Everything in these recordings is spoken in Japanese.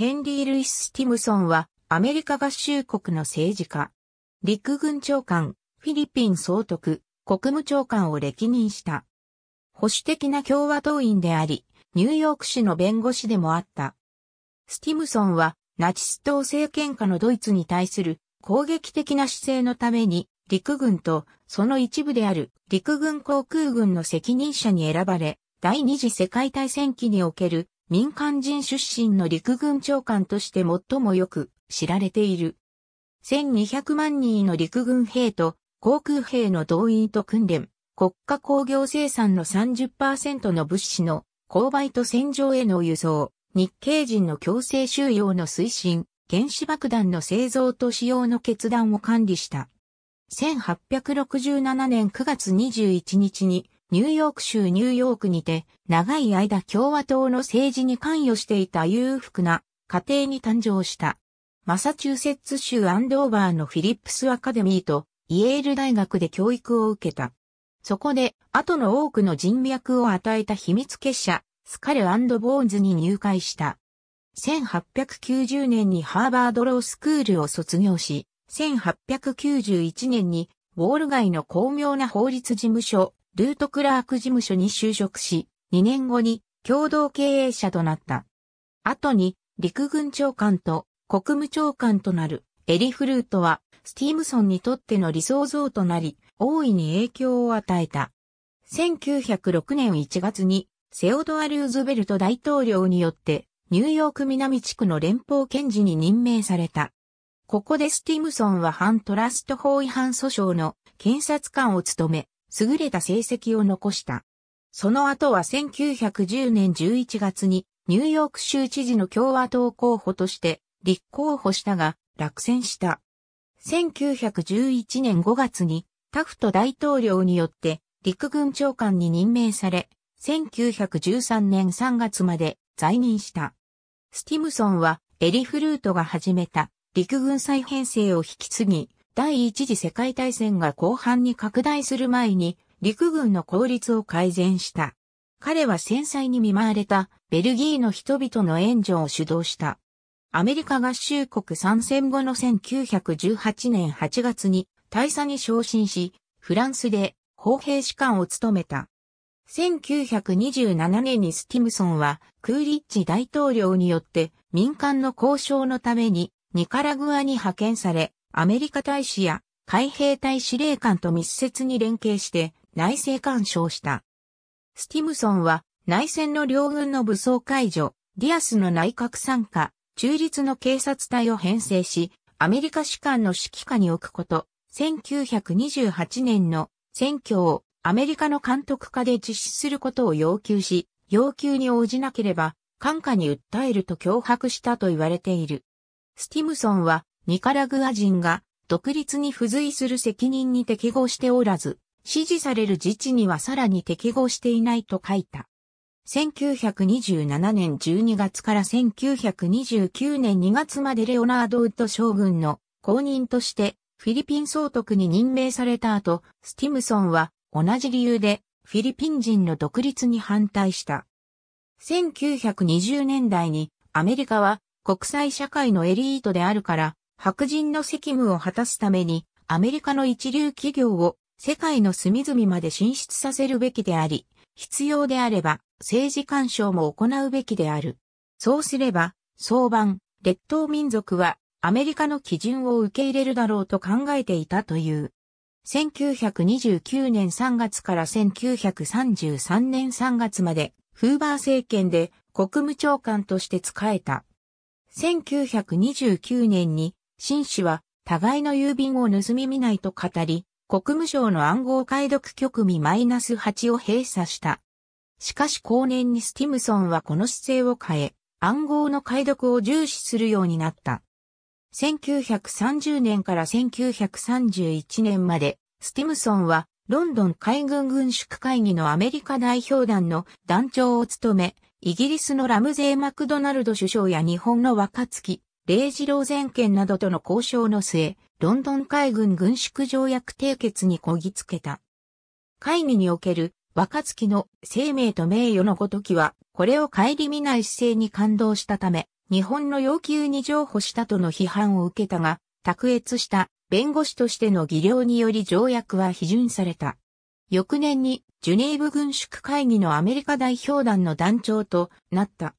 ヘンリー・ルイス・スティムソンはアメリカ合衆国の政治家。陸軍長官、フィリピン総督、国務長官を歴任した。保守的な共和党員であり、ニューヨーク市の弁護士でもあった。スティムソンはナチス党政権下のドイツに対する攻撃的な姿勢のために陸軍とその一部である陸軍航空軍の責任者に選ばれ、第二次世界大戦期における民間人出身の陸軍長官として最もよく知られている。1200万人の陸軍兵と航空兵の動員と訓練、国家工業生産の30%の物資の購買と戦場への輸送、日系人の強制収容の推進、原子爆弾の製造と使用の決断を管理した。1867年9月21日にニューヨーク州ニューヨークにて、長い間共和党の政治に関与していた裕福な家庭に誕生した。マサチューセッツ州アンドーバーのフィリップスアカデミーとイエール大学で教育を受けた。そこで、後の多くの人脈を与えた秘密結社、スカルボーンズに入会した。1890年にハーバードロースクールを卒業し、1891年にウォール街の巧妙な法律事務所、ルートクラーク事務所に就職し、2年後に共同経営者となった。後に陸軍長官と国務長官となるエリフルートはスティームソンにとっての理想像となり、大いに影響を与えた。1906年1月にセオドア・ルーズベルト大統領によってニューヨーク南地区の連邦検事に任命された。ここでスティムソンは反トラスト法違反訴訟の検察官を務め、優れた成績を残した。その後は1910年11月にニューヨーク州知事の共和党候補として立候補したが落選した。1911年5月にタフト大統領によって陸軍長官に任命され、1913年3月まで在任した。スティムソンはエリフルートが始めた陸軍再編成を引き継ぎ、第一次世界大戦が後半に拡大する前に陸軍の効率を改善した。彼は戦災に見舞われたベルギーの人々の援助を主導した。アメリカ合衆国参戦後の1918年8月に大佐に昇進し、フランスで砲兵士官を務めた。1927年にスティムソンはクーリッチ大統領によって民間の交渉のためにニカラグアに派遣され、アメリカ大使や海兵隊司令官と密接に連携して内政干渉した。スティムソンは内戦の両軍の武装解除、ディアスの内閣参加、中立の警察隊を編成し、アメリカ士官の指揮下に置くこと、1928年の選挙をアメリカの監督下で実施することを要求し、要求に応じなければ、官下に訴えると脅迫したと言われている。スティムソンはニカラグア人が独立に付随する責任に適合しておらず、支持される自治にはさらに適合していないと書いた。1927年12月から1929年2月までレオナード・ウッド将軍の公認としてフィリピン総督に任命された後、スティムソンは同じ理由でフィリピン人の独立に反対した。1920年代にアメリカは国際社会のエリートであるから白人の責務を果たすために、アメリカの一流企業を世界の隅々まで進出させるべきであり、必要であれば政治干渉も行うべきである。そうすれば、相番、列島民族はアメリカの基準を受け入れるだろうと考えていたという。1929年3月から1933年3月まで、フーバー政権で国務長官として仕えた。1929年に紳士は、互いの郵便を盗み見ないと語り、国務省の暗号解読局マイナス -8 を閉鎖した。しかし後年にスティムソンはこの姿勢を変え、暗号の解読を重視するようになった。1930年から1931年まで、スティムソンはロンドン海軍軍縮会議のアメリカ代表団の団長を務め、イギリスのラムゼー・マクドナルド首相や日本の若月、礼二郎全権などとの交渉の末、ロンドン海軍軍縮条約締結にこぎつけた。会議における若月の生命と名誉のごときは、これを顧みない姿勢に感動したため、日本の要求に譲歩したとの批判を受けたが、卓越した弁護士としての技量により条約は批准された。翌年にジュネーブ軍縮会議のアメリカ代表団の団長となった。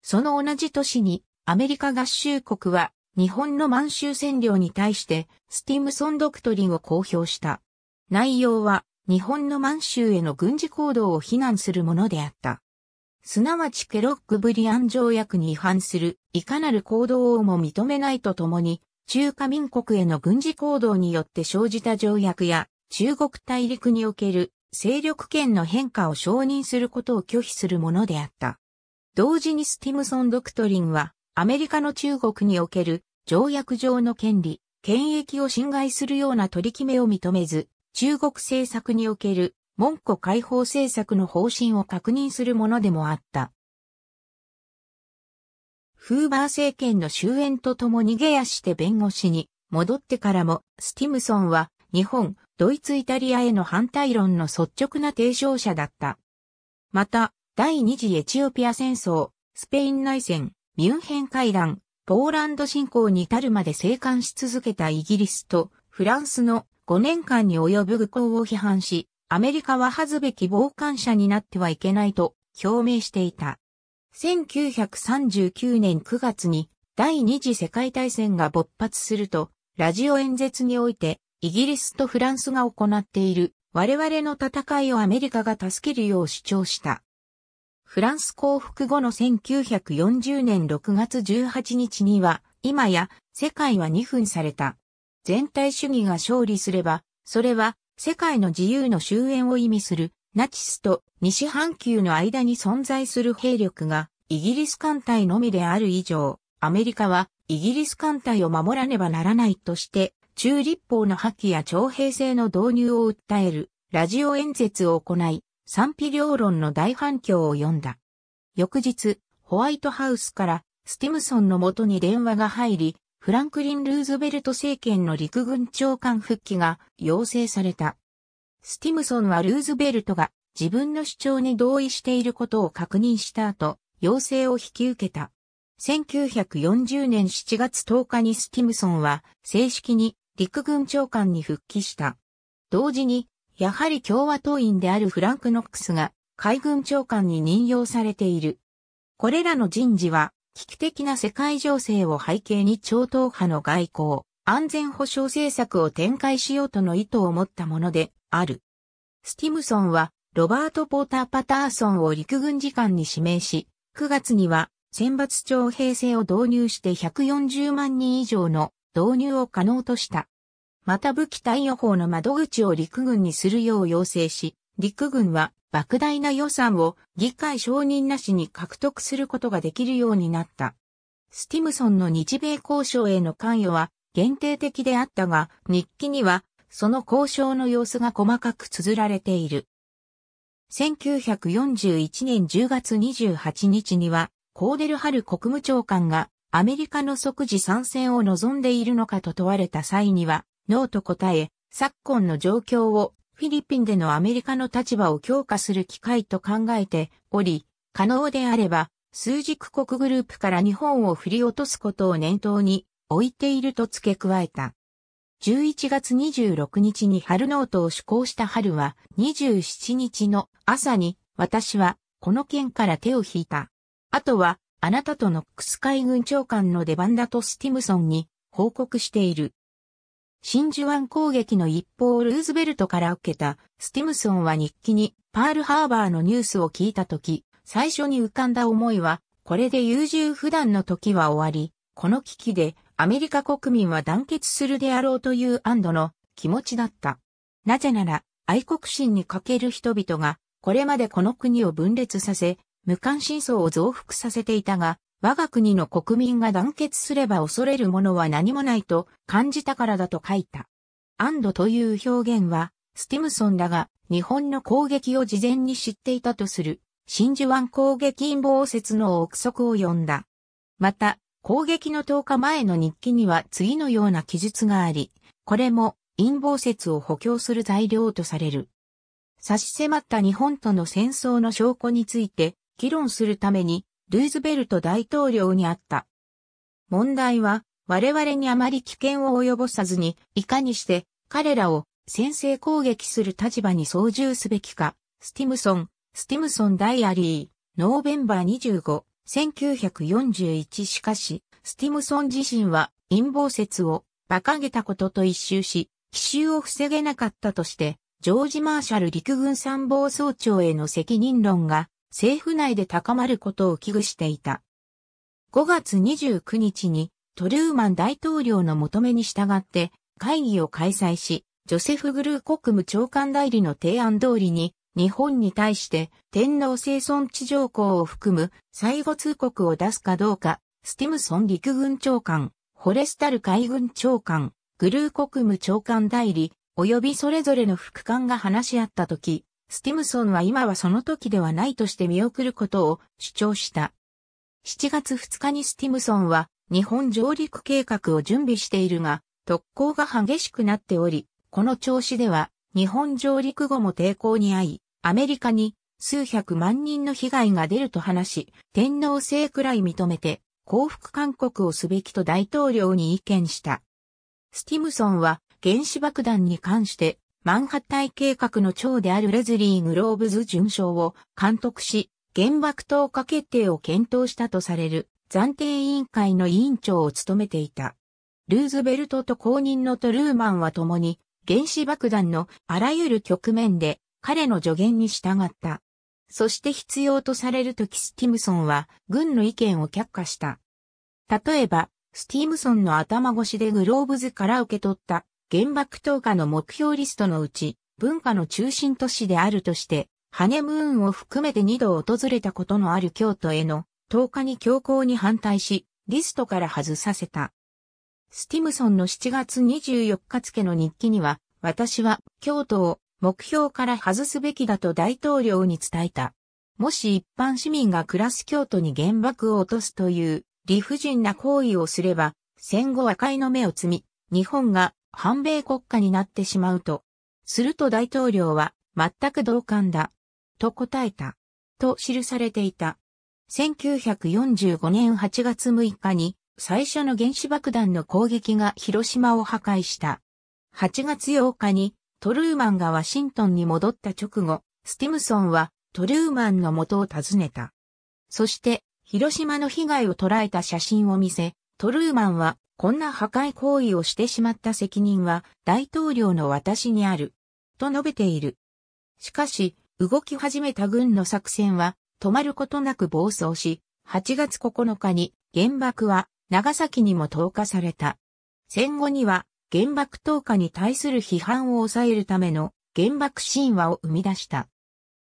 その同じ年にアメリカ合衆国は日本の満州占領に対してスティムソンドクトリンを公表した。内容は日本の満州への軍事行動を非難するものであった。すなわちケロックブリアン条約に違反するいかなる行動をも認めないとともに、中華民国への軍事行動によって生じた条約や中国大陸における勢力圏の変化を承認することを拒否するものであった。同時にスティムソンドクトリンはアメリカの中国における条約上の権利、権益を侵害するような取り決めを認めず、中国政策における文庫解放政策の方針を確認するものでもあった。フーバー政権の終焉とともにゲアして弁護士に戻ってからも、スティムソンは日本、ドイツイタリアへの反対論の率直な提唱者だった。また、第二次エチオピア戦争、スペイン内戦、ミュンヘン会談、ポーランド侵攻に至るまで生還し続けたイギリスとフランスの5年間に及ぶ愚行を批判し、アメリカは恥ずべき傍観者になってはいけないと表明していた。1939年9月に第二次世界大戦が勃発すると、ラジオ演説において、イギリスとフランスが行っている我々の戦いをアメリカが助けるよう主張した。フランス降伏後の1940年6月18日には、今や世界は2分された。全体主義が勝利すれば、それは世界の自由の終焉を意味するナチスと西半球の間に存在する兵力がイギリス艦隊のみである以上、アメリカはイギリス艦隊を守らねばならないとして中立法の破棄や徴兵制の導入を訴えるラジオ演説を行い、賛否両論の大反響を呼んだ。翌日、ホワイトハウスからスティムソンのもとに電話が入り、フランクリン・ルーズベルト政権の陸軍長官復帰が要請された。スティムソンはルーズベルトが自分の主張に同意していることを確認した後、要請を引き受けた。1940年7月10日にスティムソンは正式に陸軍長官に復帰した。同時にやはり共和党員であるフランク・ノックスが海軍長官に任用されている。これらの人事は、危機的な世界情勢を背景に超党派の外交、安全保障政策を展開しようとの意図を持ったものである。スティムソンは、ロバート・ポーター・パターソンを陸軍次官に指名し、9月には選抜徴兵制を導入して140万人以上の導入を可能とした。また武器貸与法の窓口を陸軍にするよう要請し、陸軍は莫大な予算を議会承認なしに獲得することができるようになった。スティムソンの日米交渉への関与は限定的であったが、日記にはその交渉の様子が細かく綴られている。1941年10月28日には、コーデルハル国務長官がアメリカの即時参戦を望んでいるのかと問われた際には、ノーと答え、昨今の状況をフィリピンでのアメリカの立場を強化する機会と考えており、可能であれば、数軸国グループから日本を振り落とすことを念頭に置いていると付け加えた。11月26日に春ノートを施行した春は27日の朝に私はこの件から手を引いた。あとはあなたとノックス海軍長官の出番だとスティムソンに報告している。真珠湾攻撃の一報をルーズベルトから受けたスティムソンは日記にパールハーバーのニュースを聞いたとき、最初に浮かんだ思いは、これで優柔不断の時は終わり、この危機でアメリカ国民は団結するであろうという安堵の気持ちだった。なぜなら、愛国心に欠ける人々が、これまでこの国を分裂させ、無関心層を増幅させていたが、我が国の国民が団結すれば恐れるものは何もないと感じたからだと書いた。安堵という表現は、スティムソンらが日本の攻撃を事前に知っていたとする、真珠湾攻撃陰謀説の憶測を呼んだ。また、攻撃の10日前の日記には次のような記述があり、これも陰謀説を補強する材料とされる。差し迫った日本との戦争の証拠について議論するためにルーズベルト大統領にあった。問題は、我々にあまり危険を及ぼさずに、いかにして彼らを先制攻撃する立場に操縦すべきか、スティムソン、スティムソンダイアリー、ノーベンバー25、1941しかし、スティムソン自身は陰謀説を馬鹿げたことと一周し、奇襲を防げなかったとして、ジョージ・マーシャル陸軍参謀総長への責任論が政府内で高まることを危惧していた。5月29日にトルーマン大統領の求めに従って会議を開催し、ジョセフ・グルー国務長官代理の提案通りに、日本に対して天皇生存地条項を含む最後通告を出すかどうか、スティムソン陸軍長官、ホレスタル海軍長官、グルー国務長官代理、及びそれぞれの副官が話し合ったとき、スティムソンは今はその時ではないとして見送ることを主張した。7月2日にスティムソンは日本上陸計画を準備しているが、特攻が激しくなっており、この調子では日本上陸後も抵抗に遭い、アメリカに数百万人の被害が出ると話し、天皇制くらい認めて降伏勧告をすべきと大統領に意見した。スティムソンは原子爆弾に関してマンハッタイ計画の長であるレズリー・グローブズ巡将を監督し、原爆投下決定を検討したとされる暫定委員会の委員長を務めていた。ルーズベルトと公認のトルーマンは共に原子爆弾のあらゆる局面で彼の助言に従った。そして必要とされるときスティムソンは軍の意見を却下した。例えば、スティムソンの頭越しでグローブズから受け取った原爆投下の目標リストのうち、文化の中心都市であるとして、ハネムーンを含めて2度訪れたことのある京都への投下に強行に反対し、リストから外させた。スティムソンの7月24日付の日記には、私は京都を目標から外すべきだと大統領に伝えた。もし一般市民が暮らす京都に原爆を落とすという理不尽な行為をすれば、戦後和解の目を積み、日本が反米国家になってしまうと。すると大統領は、全く同感だ。と答えた。と記されていた。1945年8月6日に、最初の原子爆弾の攻撃が広島を破壊した。8月8日に、トルーマンがワシントンに戻った直後、スティムソンはトルーマンの元を訪ねた。そして、広島の被害を捉えた写真を見せ、トルーマンはこんな破壊行為をしてしまった責任は大統領の私にある。と述べている。しかし、動き始めた軍の作戦は止まることなく暴走し、8月9日に原爆は長崎にも投下された。戦後には原爆投下に対する批判を抑えるための原爆神話を生み出した。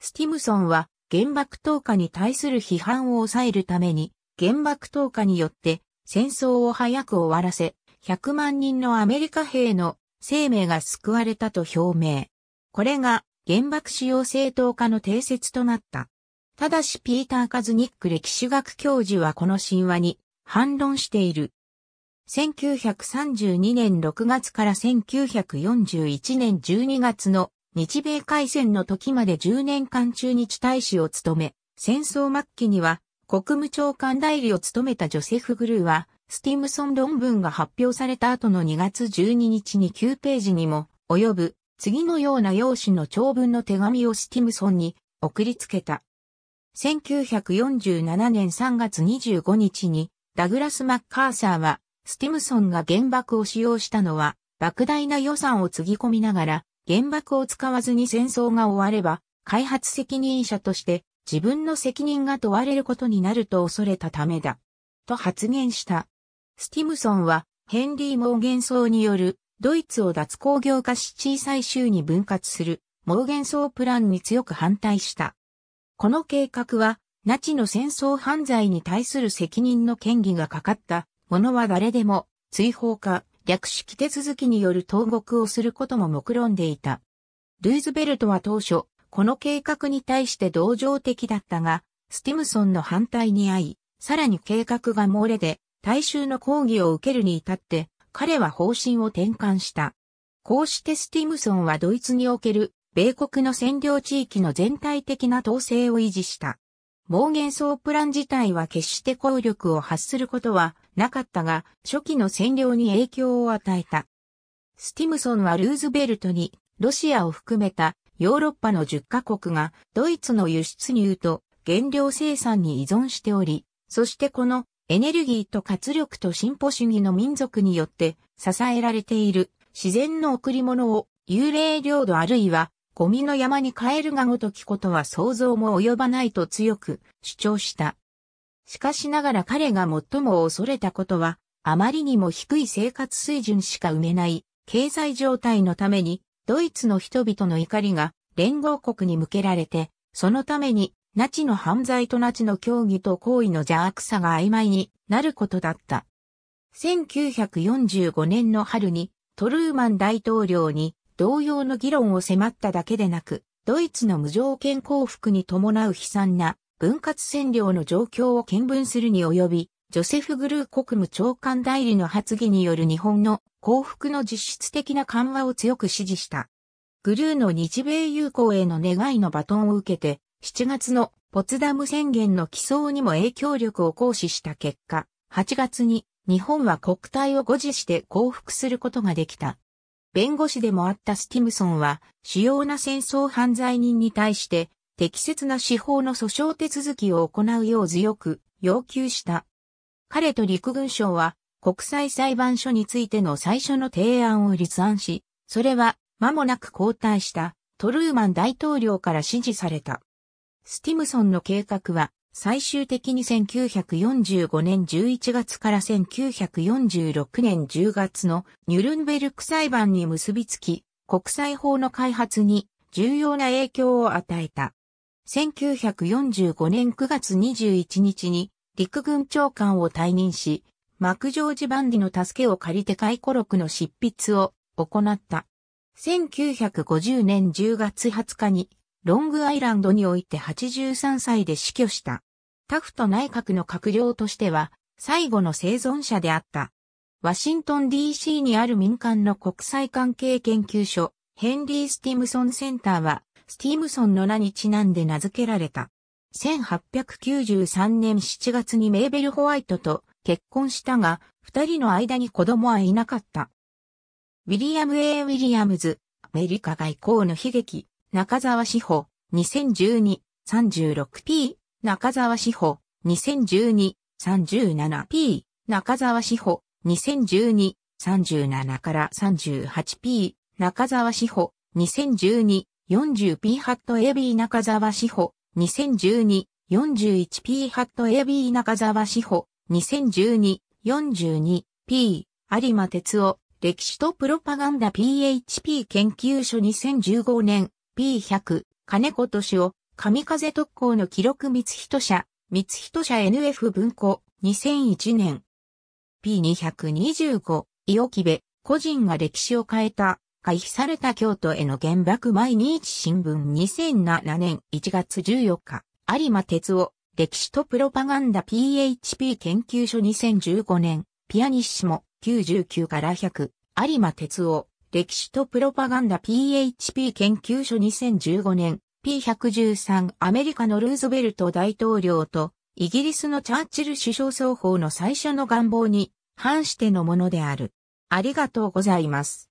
スティムソンは原爆投下に対する批判を抑えるために原爆投下によって戦争を早く終わらせ、100万人のアメリカ兵の生命が救われたと表明。これが原爆使用正当化の定説となった。ただしピーター・カズニック歴史学教授はこの神話に反論している。1932年6月から1941年12月の日米海戦の時まで10年間中日大使を務め、戦争末期には国務長官代理を務めたジョセフ・グルーは、スティムソン論文が発表された後の2月12日に9ページにも及ぶ次のような用紙の長文の手紙をスティムソンに送りつけた。1947年3月25日にダグラス・マッカーサーはスティムソンが原爆を使用したのは莫大な予算をつぎ込みながら原爆を使わずに戦争が終われば開発責任者として自分の責任が問われることになると恐れたためだ。と発言した。スティムソンは、ヘンリー・モーゲンソーによる、ドイツを脱工業化し小さい州に分割する、モーゲンソープランに強く反対した。この計画は、ナチの戦争犯罪に対する責任の権威がかかった者は誰でも、追放か、略式手続きによる投獄をすることも目論んでいた。ルーズベルトは当初、この計画に対して同情的だったが、スティムソンの反対に遭い、さらに計画が漏れで、大衆の抗議を受けるに至って、彼は方針を転換した。こうしてスティムソンはドイツにおける、米国の占領地域の全体的な統制を維持した。モ言ゲソープラン自体は決して効力を発することはなかったが、初期の占領に影響を与えた。スティムソンはルーズベルトに、ロシアを含めたヨーロッパの10カ国がドイツの輸出入と原料生産に依存しており、そしてこのエネルギーと活力と進歩主義の民族によって支えられている自然の贈り物を幽霊領土あるいはゴミの山に変えるがごときことは想像も及ばないと強く主張した。しかしながら彼が最も恐れたことは、あまりにも低い生活水準しか埋めない経済状態のためにドイツの人々の怒りが連合国に向けられて、そのために、ナチの犯罪とナチの協議と行為の邪悪さが曖昧になることだった。1945年の春に、トルーマン大統領に同様の議論を迫っただけでなく、ドイツの無条件降伏に伴う悲惨な分割占領の状況を見聞するに及び、ジョセフ・グルー国務長官代理の発議による日本の幸福の実質的な緩和を強く支持した。グルーの日米友好への願いのバトンを受けて、7月のポツダム宣言の起草にも影響力を行使した結果、8月に日本は国体を誤示して降伏することができた。弁護士でもあったスティムソンは、主要な戦争犯罪人に対して、適切な司法の訴訟手続きを行うよう強く要求した。彼と陸軍省は国際裁判所についての最初の提案を立案し、それは間もなく交代したトルーマン大統領から支持された。スティムソンの計画は最終的に1945年11月から1946年10月のニュルンベルク裁判に結びつき、国際法の開発に重要な影響を与えた。1945年9月21日に陸軍長官を退任し、マクジョージ・バンディの助けを借りて回顧録の執筆を行った。1950年10月20日に、ロングアイランドにおいて83歳で死去した。タフト内閣の閣僚としては、最後の生存者であった。ワシントン DC にある民間の国際関係研究所、ヘンリー・スティムソンセンターは、スティムソンの名にちなんで名付けられた。1893年7月にメーベル・ホワイトと結婚したが、二人の間に子供はいなかった。ウィリアム・ A・ ウィリアムズ、アメリカ外交の悲劇、中沢志保、2012-36p、中沢志保、2012-37p、中沢志保、2012-37から 38p、中沢志保、2012-40p ハット AB 中沢志保、2012-41P ハット AB 中沢志保、2012-42P 有馬哲夫、歴史とプロパガンダ PHP 研究所2015年 P100、金子俊夫、神風特攻の記録三人社、三人社 NF 文庫、2001年。P225、伊お木部、個人が歴史を変えた、回避された京都への原爆毎日新聞2007年1月14日、有馬哲夫、歴史とプロパガンダ PHP 研究所2015年、ピアニッシモ99から100、有馬哲夫、歴史とプロパガンダ PHP 研究所2015年、P113 アメリカのルーズベルト大統領とイギリスのチャーチル首相双方の最初の願望に反してのものである。ありがとうございます。